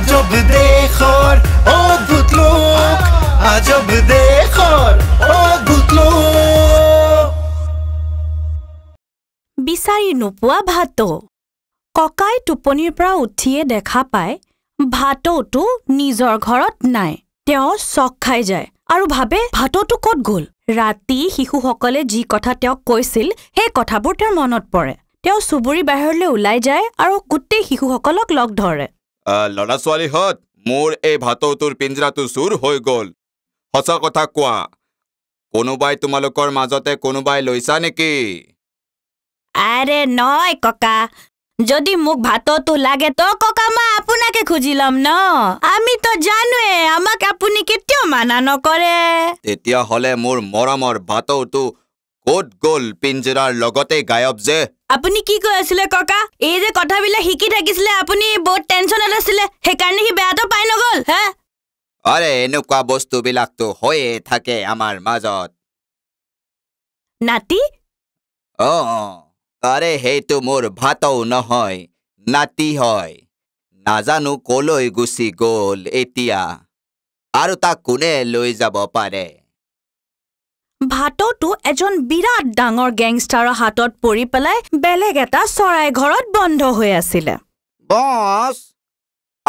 আজব দেখৰ অদ্ভুত লোক আজব দেখৰ অদ্ভুত বিচাৰি নোপোৱা ভাতো ককাই টোপনিৰ পৰা উঠিয়ে দেখা পায় ভাতৌটো নিজৰ ঘৰত নাই তেওঁ চক খাই যায় আৰু ভাবে ভাতৌটো ক'ত গ'ল ৰাতি শিশুসকলে যি কথা তেওঁক কৈছিল সেই কথাবোৰ তেওঁৰ মনত পৰে তেওঁ চুবুৰী বাহিৰলৈ ওলাই যায় আৰু গোটেই শিশুসকলক লগ ধৰে ল'ৰা ছোৱালীহঁত মোৰ এই ভাটৌটোৰ পিঞ্জৰাটো চুৰ হৈ গ'ল সঁচা কথা কোৱা কোনোবাই তোমালোকৰ মাজতে কোনোবাই লৈছা নেকি আৰে নহয় ককা যদি মোক ভাটৌটো লাগে তো ককা মই আপোনাকে খুজি ল'ম ন আমিতো জানোৱে আমাক আপুনি কেতিয়াও মানা নকৰে তেতিয়াহ'লে মোৰ মৰমৰ ভাটৌটো কত গল পিঞ্জৰাৰ লগতে গায়ব যে আপুনি কি কৈ আছিলে ককা এই যে কথাবিলাক শিকি থাকিছিলে আপুনি বহুত টেনচনত আছিলে সেইকাৰণে সি বেয়াটো পাই নগল হে আৰে এনেকুৱা বস্তুবিলাকতো হৈয়ে থাকে আমাৰ মাজত নাতি অঁ আৰে সেইটো মোৰ ভাতও নহয় নাতি হয় নাজানো কলৈ গুচি গ'ল এতিয়া আৰু তাক কোনে লৈ যাব পাৰে ভাটটো এজন বিৰাট ডাঙৰ গেংষ্টাৰৰ হাতত পৰি পেলাই বেলেগ এটা চৰাই ঘৰত বন্ধ হৈ আছিলে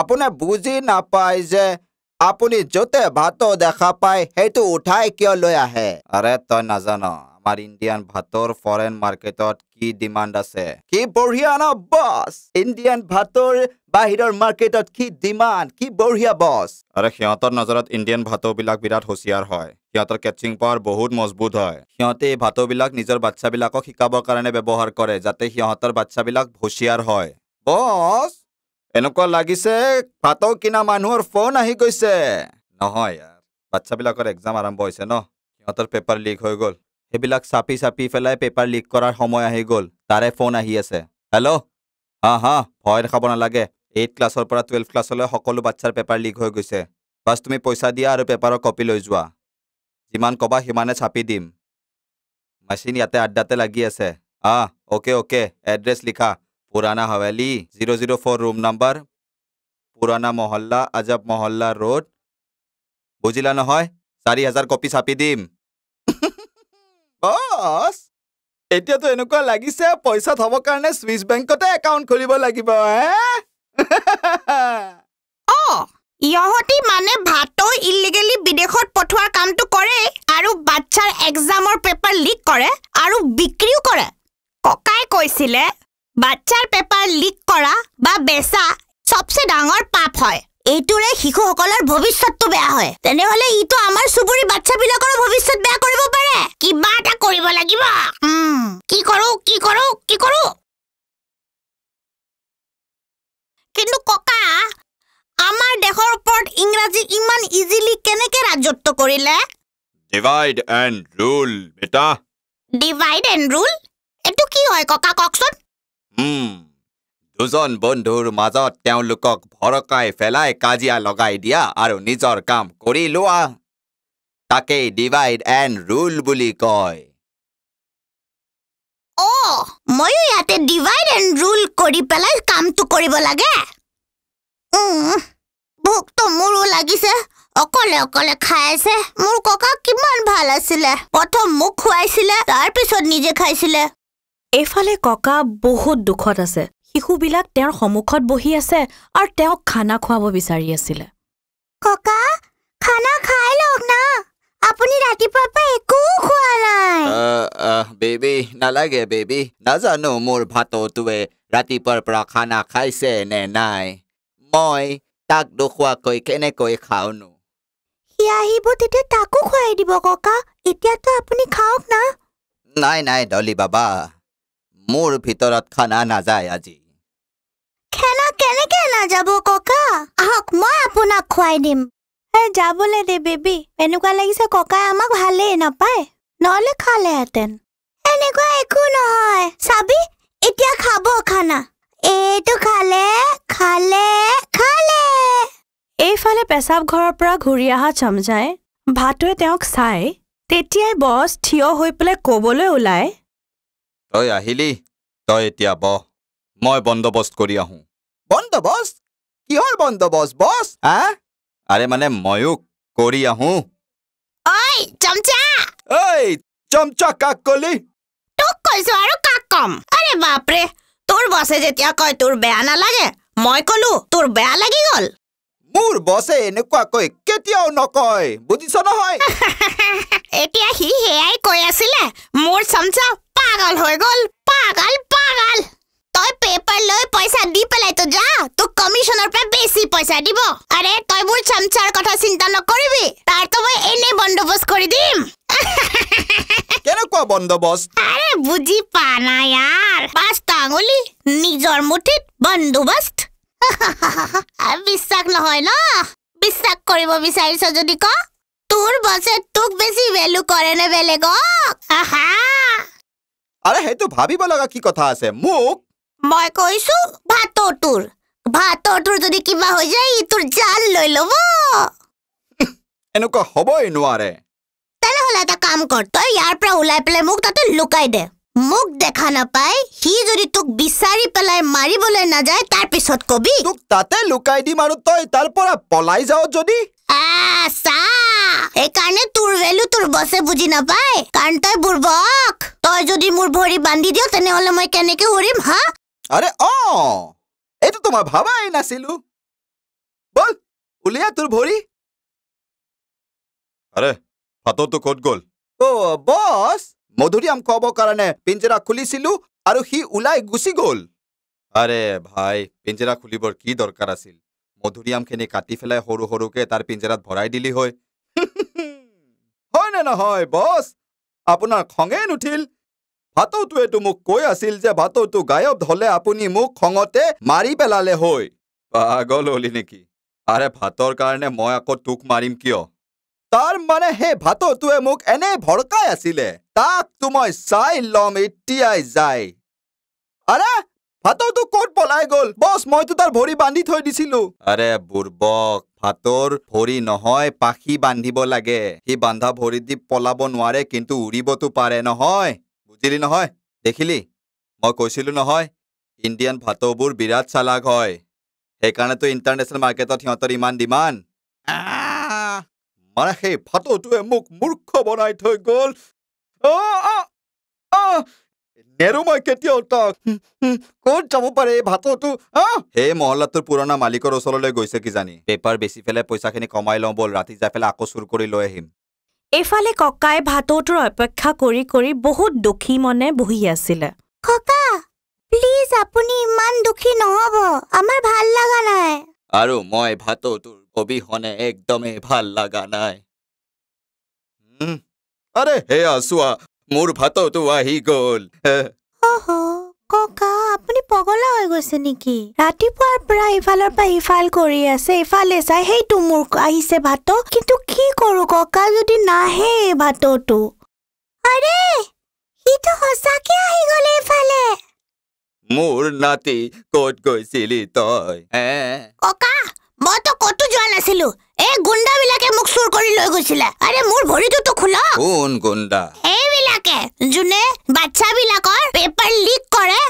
আপুনি বুজি নাপায় যে আপুনি য'তে ভাত দেখা পায় সেইটো উঠাই কিয় লৈ আহে আৰে তই নাজান আমাৰ ইণ্ডিয়ান ভাতৰ ফৰেন মাৰ্কেটত কি ডিমাণ্ড আছে কি বঢ়িয়া ন বছ ইণ্ডিয়ান ভাতৰ বাহিৰৰ মাৰ্কেটত কি ডিমাণ্ড কি বঢ়িয়া বস আৰে সিহঁতৰ নজৰত ইণ্ডিয়ান ভাটৌবিলাক বিৰাট হুঁচিয়াৰ হয় সিহঁতৰ কেটচিং পাৱাৰ বহুত মজবুত হয় সিহঁতে এই ভাটৌবিলাক নিজৰ বাচ্ছাবিলাকক শিকাবৰ কাৰণে ব্যৱহাৰ কৰে যাতে সিহঁতৰ বাচ্ছাবিলাক হুঁচিয়াৰ হয় বস এনেকুৱা লাগিছে ভাটৌ কিনা মানুহৰ ফোন আহি গৈছে নহয় বাচ্ছাবিলাকৰ এক্সাম আৰম্ভ হৈছে ন সিহঁতৰ পেপাৰ লিক হৈ গ'ল সেইবিলাক চাপি চাপি পেলাই পেপাৰ লিক কৰাৰ সময় আহি গ'ল তাৰে ফোন আহি আছে হেল্ল' হা হা ভয় দেখাব নালাগে এইট ক্লাছৰ পৰা টুৱেলভ ক্লাছলৈ সকলো বাচ্ছাৰ পেপাৰ লিক হৈ গৈছে বাছ তুমি পইচা দিয়া আৰু পেপাৰৰ কপি লৈ যোৱা যিমান ক'বা সিমানে চাপি দিম মেচিন ইয়াতে আড্ডাতে লাগি আছে আহ অ'কে অ'কে এড্ৰেছ লিখা পুৰণা হাৱেলি zero' zero' four room number পুৰণা মহল্লা আজাব মহল্লা ৰোড বুজিলা নহয় চাৰি হাজাৰ কপি চাপি দিম এতিয়াতো এনেকুৱা লাগিছে পইচা থ'বৰ কাৰণে ছুইচ বেংকতে একাউণ্ট খুলিব লাগিব হে ইহঁতি মানে ভাতো ইলিগেলি বিদেশত পঠোৱাৰ কামটো কৰে আৰু বাচ্চাৰ এক্সামৰ পেপাৰ লিক কৰে আৰু বিক্ৰীও কৰে ককাই কৈছিলে বাচ্চাৰ পেপাৰ লিক কৰা বা বেচা চবচে ডাঙৰ পাপ হয় এইটোৰে শিশুসকলৰ ভৱিষ্যতটো বেয়া হয় তেনেহলে ইটো আমাৰ চুবুৰী বাচ্চাবিলাকৰ ভৱিষ্যত বেয়া কৰিব পাৰে কিবা এটা কৰিব লাগিব কি কৰো কি কৰো কি কৰো ইংৰাজী ইমান ইজিলি কেনেকে ৰাজত্ব কৰিলে ডিভাইড এণ্ড ৰুল বেটা ডিভাইড এণ্ড ৰুল এইটো কি হয় ককা কওকচোন দুজন বন্ধুৰ মাজত তেওঁলোকক ভৰকাই পেলাই কাজিয়া লগাই দিয়া আৰু নিজৰ কাম কৰি লোৱা তাকেই ডিভাইড এণ্ড ৰুল বুলি কয় অ' ইয়াতে ডিভাইড এণ্ড ৰুল কৰি পেলাই কামটো কৰিব লাগে ভোকটো মোৰো লাগিছে অকলে অকলে খাই আছে মোৰ ককা কিমান ভাল আছিলে প্ৰথম মোক খুৱাইছিলে তাৰপিছত নিজে খাইছিলে এইফালে ককা বহুত দুখত আছে শিশুবিলাক তেওঁৰ সন্মুখত বহি আছে আৰু তেওঁক খানা খুৱাব বিচাৰি আছিলে ককা খানা খাই লওক না আপুনি ৰাতিপুৱাৰ পৰা একো খোৱা নাই বেবি নালাগে বেবি নাজানো মোৰ ভাততোৱে ৰাতিপুৱাৰ পৰা খানা খাইছে নে নাই মই তাক দেখুৱাকৈ কেনেকৈ খাওঁনো সি আহিব তেতিয়া তাকো খুৱাই দিব ককা এতিয়াতো আপুনি খাওক না নাই নাই ডলি বাবা মোৰ ভিতৰত খানা নাযায় আজি খেলা কেনেকে নাযাব ককা আহক মই আপোনাক খুৱাই দিম যাবলে দে বেবি এনেকুৱা লাগিছে ককাই আমাক ভালেই নাপায় নহলে খালেহেঁতেন এনেকুৱা একো নহয় চাবি এতিয়া খাব খানা এইটো খালে খালে খালে পিছফালে পেচাব ঘৰৰ পৰা ঘূৰি অহা চমজাই ভাটোৱে তেওঁক চাই তেতিয়াই বছ থিয় হৈ পেলাই ক'বলৈ ওলাই তই আহিলি তই এতিয়া বহ মই বন্দবস্ত কৰি আহোঁ বন্দবস্ত কিহৰ বন্দবস্ত বছ হা আৰে মানে ময়ো কৰি আহোঁ বছে যেতিয়া কয় তোৰ বেয়া নালাগে মই ক'লো তোৰ বেয়া লাগি গ'ল মোৰ বছে এনেকুৱাকৈ কেতিয়াও নকয় বুজিছ নহয় এতিয়া সি সেয়াই কৈ আছিলে মোৰ চমচা পাগল হৈ গল পাগল পাগল তই পেপাৰ লৈ পইচা দি পেলাই তো যা তোক কমিশ্যনৰ পৰা বেছি পইচা দিব আৰে তই মোৰ চমচাৰ কথা চিন্তা নকৰিবি তাৰ তো এনেই বন্দোবস্ত কৰি দিম বন্দোবস্ত বুজি পা নাই নিজৰ মুঠিত বন্দোবস্ত বিশ্বাস নহয় ন বিশ্বাস কৰিব বিচাৰিছ যদি ক তোৰ বছে তোক বেছি ভেলু কৰে নে বেলেগক আৰে সেইটো ভাবিব লগা কি কথা আছে মোক মই কৈছো ভাতৰ তোৰ যদি কিবা হৈ যায় ই তোৰ জাল লৈ লব এনেকুৱা হবই নোৱাৰে তেনেহলে এটা কাম কৰ তই ইয়াৰ পৰা ওলাই পেলাই মোক তাতে লুকাই দে মোক দেখা নাপাই সি যদি তোক বিচাৰি পেলাই মাৰিবলৈ নাযায় তাৰ পিছত কবি তোক তাতে লুকাই দিম আৰু তই তাৰ পৰা পলাই যাও যদি মোৰ ভৰি বান্ধি দিয় তেনেহলে মই কেনেকে উৰিম হা আৰে অ এইটো তোমাৰ ভাবাই নাছিলো বল উলিয়া তোৰ ভৰি কত গল অ মধুৰী খোৱাবৰ কাৰণে পিঞ্জৰা খুলিছিলোঁ আৰু সি ওলাই গুচি গ'ল আৰে ভাই পিঞ্জৰা খুলিবৰ কি দৰকাৰ আছিল মধুৰী কাটি পেলাই সৰু সৰুকে তাৰ পিঞ্জৰাত ভৰাই দিলি হয় হয়নে নহয় বছ আপোনাৰ খঙেই নুঠিল ভাটৌটোৱেতো মোক কৈ আছিল যে ভাটৌটো গায়ব হলে আপুনি মোক খঙতে মাৰি পেলালে হয় পাগল হলি নেকি আৰে ভাতৰ কাৰণে মই আকৌ তোক মাৰিম কিয় তাৰ মানে সেই ভাতটোৱে মোক এনে ভৰকাই আছিলে তাক তুমি চাই লম এতিয়াই যাই আৰে ভাতটো কত পলাই গল বস মইতো তাৰ ভৰি বান্ধি থৈ দিছিলো আৰে বুৰ্বক ভাতৰ ভৰি নহয় পাখি বান্ধিব লাগে সি বান্ধা ভৰি দি পলাব নোৱাৰে কিন্তু উৰিবতো পাৰে নহয় বুজিলি নহয় দেখিলি মই কৈছিলো নহয় ইণ্ডিয়ান ভাতবোৰ বিৰাট চালাক হয় সেইকাৰণেতো ইণ্টাৰনেশ্যনেল মাৰ্কেটত সিহঁতৰ ইমান ডিমাণ্ড মানে সেই ভাতটোৱে মোক মূৰ্খ বনাই থৈ গ'ল নেৰো মই কেতিয়াও তাক ক'ত যাব পাৰে এই ভাতটো সেই মহল্লাটোৰ পুৰণা মালিকৰ ওচৰলৈ গৈছে কিজানি পেপাৰ বেচি পেলাই পইচাখিনি কমাই লওঁ ব'ল ৰাতি যাই পেলাই আকৌ চুৰ কৰি লৈ আহিম এফালে ককাই ভাতৌটোৰ অপেক্ষা কৰি কৰি বহুত দুখী মনে বহি আছিলে ককা প্লিজ আপুনি ইমান দুখী নহব আমাৰ ভাল লগা নাই আৰু মই ভাতৌটোৰ অবিহনে একদমে ভাল লগা নাই আরে হে আসুয়া মোর ভাত আহি গল ককা আপনি পগলা হয়ে গেছে নেকি রাতেপার প্রায় ইফালের পা ইফাল করে আছে ইফালে চাই হেই তো মোর আহিছে ভাত কিন্তু কি কৰো ককা যদি নাহে হে ভাত তো আরে ই তো হসাকে আহি গল ইফালে মোর নাতি কোট গৈছিলি তই হ্যাঁ ককা মই তো কতো যোৱা নাছিলো এই গুণ্ডাবিলাকে মোক চুৰ কৰি লৈ গৈছিলে আৰে মোৰ ভৰিটো তো খোলা কোন গুণ্ডা এইবিলাকে যোনে বাচ্ছাবিলাকৰ পেপাৰ লিক কৰে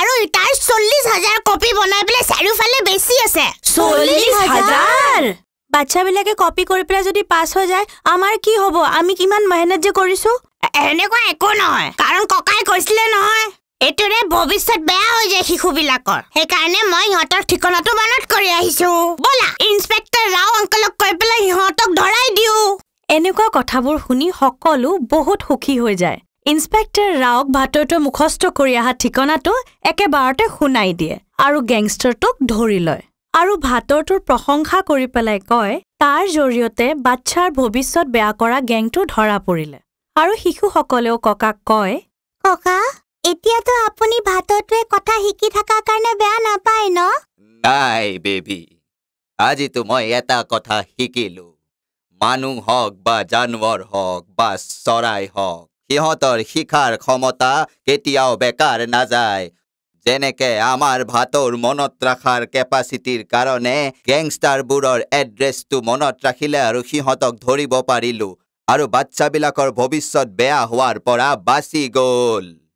আৰু তাৰ চল্লিশ কপি বনাই পেলাই চাৰিওফালে বেছি আছে চল্লিশ হাজাৰ বাচ্ছাবিলাকে কপি কৰি পেলাই যদি পাছ হৈ যায় আমাৰ কি হব আমি কিমান মেহনত যে কৰিছো এনেকুৱা একো নহয় কাৰণ ককাই কৈছিলে নহয় এইটোৰে ভৱিষ্যত বেয়া হৈ যায় শিশুবিলাকৰ সেইকাৰণে মই সিহঁতৰ ঠিকনাটো মনত কৰি আহিছো বলা ইন্সপেক্টৰ ৰাও অংকলক কৈ পেলাই সিহঁতক ধৰাই দিও এনেকুৱা কথাবোৰ শুনি সকলো বহুত সুখী হৈ যায় ইনস্পেক্টৰ ৰাওক ভাটৌটোৱে মুখস্থ কৰি অহা ঠিকনাটো একেবাৰতে শুনাই দিয়ে আৰু গেংষ্টাৰটোক ধৰি লয় আৰু ভাটৰটোৰ প্ৰশংসা কৰি পেলাই কয় তাৰ জৰিয়তে বাচ্ছাৰ ভৱিষ্যত বেয়া কৰা গেংটো ধৰা পৰিলে আৰু শিশুসকলেও ককাক কয় ককা এতিয়াতো আপুনি ভাতটোৱে কথা শিকি থকাৰ কাৰণে বেয়া নাপায় ন নাই বেবি আজিতো মই এটা কথা শিকিলো মানুহ হওক বা জানোৱাৰ হওক বা চৰাই হওক সিহঁতৰ শিকাৰ ক্ষমতা কেতিয়াও বেকাৰ নাযায় যেনেকে আমাৰ ভাতৰ মনত ৰখাৰ কেপাচিটিৰ কাৰণে গেংষ্টাৰবোৰৰ এড্ৰেছটো মনত ৰাখিলে আৰু সিহঁতক ধৰিব পাৰিলোঁ আৰু বাচ্ছাবিলাকৰ ভৱিষ্যত বেয়া হোৱাৰ পৰা বাচি গ'ল